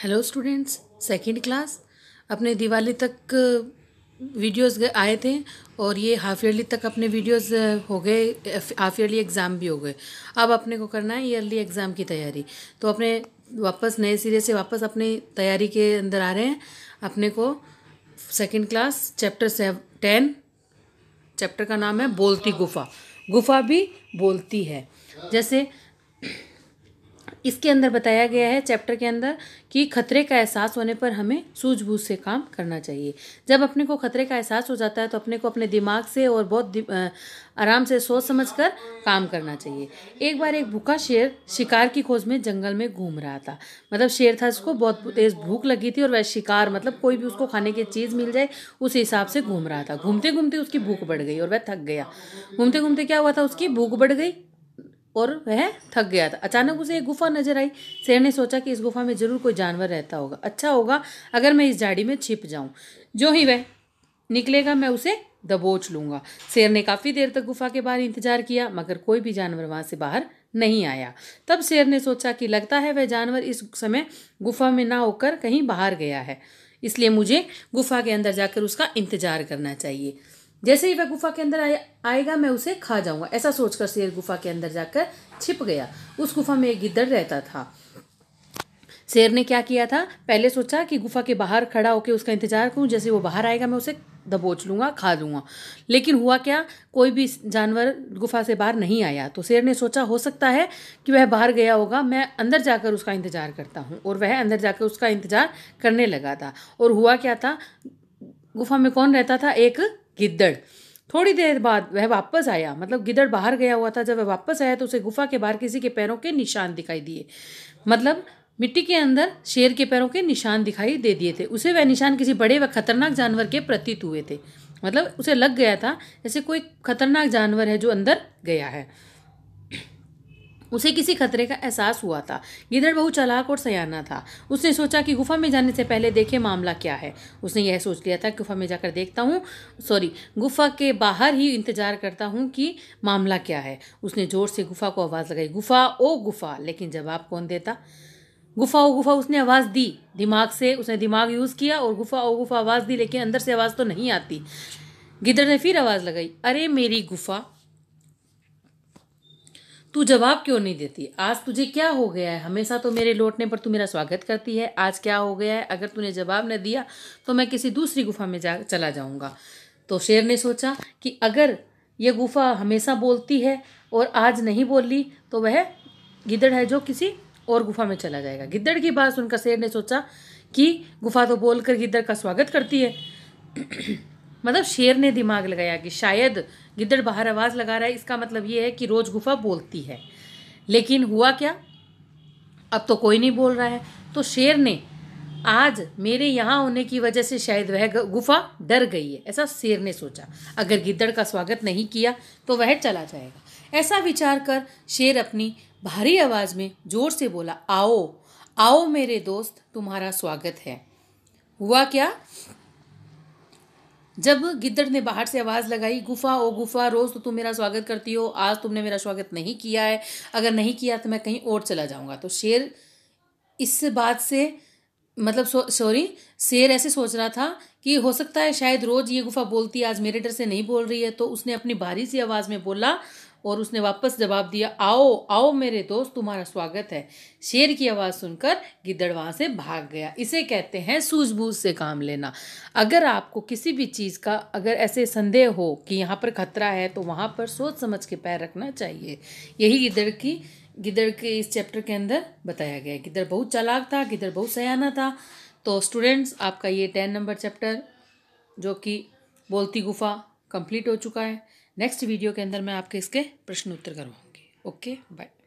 hello students second class अपने दिवाली तक videos आए थे और ये हाफ ईयरली तक अपने वीडियोस हो गए हाफ ईयरली एग्ज़ाम भी हो गए अब अपने को करना है ईयरली एग्ज़ाम की तैयारी तो अपने वापस नए सिरे से वापस अपनी तैयारी के अंदर आ रहे हैं अपने को सेकंड क्लास चैप्टर सेव टेन चैप्टर का नाम है बोलती गुफा गुफा भी बोलती है जैसे इसके अंदर बताया गया है चैप्टर के अंदर कि खतरे का एहसास होने पर हमें सूझबूझ से काम करना चाहिए जब अपने को खतरे का एहसास हो जाता है तो अपने को अपने दिमाग से और बहुत आराम से सोच समझ कर काम करना चाहिए एक बार एक भूखा शेर शिकार की खोज में जंगल में घूम रहा था मतलब शेर था उसको बहुत तेज़ भूख लगी थी और वह शिकार मतलब कोई भी उसको खाने की चीज़ मिल जाए उस हिसाब से घूम रहा था घूमते घूमते उसकी भूख बढ़ गई और वह थक गया घूमते घूमते क्या हुआ था उसकी भूख बढ़ गई और वह थक गया था अचानक उसे एक गुफा नजर आई शेर ने सोचा कि इस गुफा में जरूर कोई जानवर रहता होगा अच्छा होगा अगर मैं इस झाड़ी में छिप जाऊं जो ही वह निकलेगा मैं उसे दबोच लूंगा शेर ने काफ़ी देर तक गुफा के बाहर इंतजार किया मगर कोई भी जानवर वहां से बाहर नहीं आया तब शेर ने सोचा कि लगता है वह जानवर इस समय गुफा में ना होकर कहीं बाहर गया है इसलिए मुझे गुफा के अंदर जाकर उसका इंतजार करना चाहिए जैसे ही वह गुफा के अंदर आए, आएगा मैं उसे खा जाऊंगा ऐसा सोचकर शेर गुफा के अंदर जाकर छिप गया उस गुफा में एक गिदड़ रहता था शेर ने क्या किया था पहले सोचा कि गुफा के बाहर खड़ा होकर उसका इंतजार करूं जैसे वो बाहर आएगा मैं उसे दबोच लूँगा खा लूँगा लेकिन हुआ क्या कोई भी जानवर गुफा से बाहर नहीं आया तो शेर ने सोचा हो सकता है कि वह बाहर गया होगा मैं अंदर जाकर उसका इंतज़ार करता हूँ और वह अंदर जाकर उसका इंतज़ार करने लगा था और हुआ क्या था गुफा में कौन रहता था एक गिद्दड़ थोड़ी देर बाद वह वापस आया मतलब गिदड़ बाहर गया हुआ था जब वह वापस आया तो उसे गुफा के बाहर किसी के पैरों के निशान दिखाई दिए मतलब मिट्टी के अंदर शेर के पैरों के निशान दिखाई दे दिए थे उसे वह निशान किसी बड़े व खतरनाक जानवर के प्रतीत हुए थे मतलब उसे लग गया था जैसे कोई खतरनाक जानवर है जो अंदर गया है उसे किसी खतरे का एहसास हुआ था गिदड़ बहुत चालाक और सयाना था उसने सोचा कि गुफा में जाने से पहले देखे मामला क्या है उसने यह सोच लिया था गुफा में जाकर देखता हूँ सॉरी गुफा के बाहर ही इंतजार करता हूँ कि मामला क्या है उसने जोर से गुफा को आवाज़ लगाई गुफा ओ गुफा लेकिन जवाब कौन देता गुफा ओ गुफा उसने आवाज़ दी दिमाग से उसने दिमाग यूज़ किया और गुफा ओ गुफा आवाज़ दी लेकिन अंदर से आवाज़ तो नहीं आती गिदड़ ने फिर आवाज़ लगाई अरे मेरी गुफा तू जवाब क्यों नहीं देती आज तुझे क्या हो गया है हमेशा तो मेरे लौटने पर तू मेरा स्वागत करती है आज क्या हो गया है अगर तूने जवाब न दिया तो मैं किसी दूसरी गुफा में जा चला जाऊँगा तो शेर ने सोचा कि अगर यह गुफा हमेशा बोलती है और आज नहीं बोली तो वह गिदड़ है जो किसी और गुफा में चला जाएगा गिद्दड़ की बात सुनकर शेर ने सोचा कि गुफा तो बोलकर गिद्दड़ का स्वागत करती है मतलब शेर ने दिमाग लगाया कि शायद गिद्दड़ बाहर आवाज़ लगा रहा है इसका मतलब ये है कि रोज गुफा बोलती है लेकिन हुआ क्या अब तो कोई नहीं बोल रहा है तो शेर ने आज मेरे यहाँ होने की वजह से शायद वह गुफा डर गई है ऐसा शेर ने सोचा अगर गिद्दड़ का स्वागत नहीं किया तो वह चला जाएगा ऐसा विचार कर शेर अपनी भारी आवाज़ में जोर से बोला आओ आओ मेरे दोस्त तुम्हारा स्वागत है हुआ क्या जब गिद्दड़ ने बाहर से आवाज़ लगाई गुफा ओ गुफा रोज़ तो तुम मेरा स्वागत करती हो आज तुमने मेरा स्वागत नहीं किया है अगर नहीं किया तो मैं कहीं और चला जाऊँगा तो शेर इस बात से मतलब सॉरी शेर ऐसे सोच रहा था कि हो सकता है शायद रोज़ ये गुफा बोलती आज मेरे डर से नहीं बोल रही है तो उसने अपनी भारी सी आवाज़ में बोला और उसने वापस जवाब दिया आओ आओ मेरे दोस्त तुम्हारा स्वागत है शेर की आवाज़ सुनकर गिद्दड़ वहाँ से भाग गया इसे कहते हैं सूझबूझ से काम लेना अगर आपको किसी भी चीज़ का अगर ऐसे संदेह हो कि यहाँ पर खतरा है तो वहाँ पर सोच समझ के पैर रखना चाहिए यही गिद्दड़ की गिदड़ के इस चैप्टर के अंदर बताया गया है गिदड़ बहुत चालाक था गिदड़ बहुत सयाना था तो स्टूडेंट्स आपका ये टेन नंबर चैप्टर जो कि बोलती गुफा कंप्लीट हो चुका है नेक्स्ट वीडियो के अंदर मैं आपके इसके प्रश्न उत्तर करवाऊँगी ओके बाय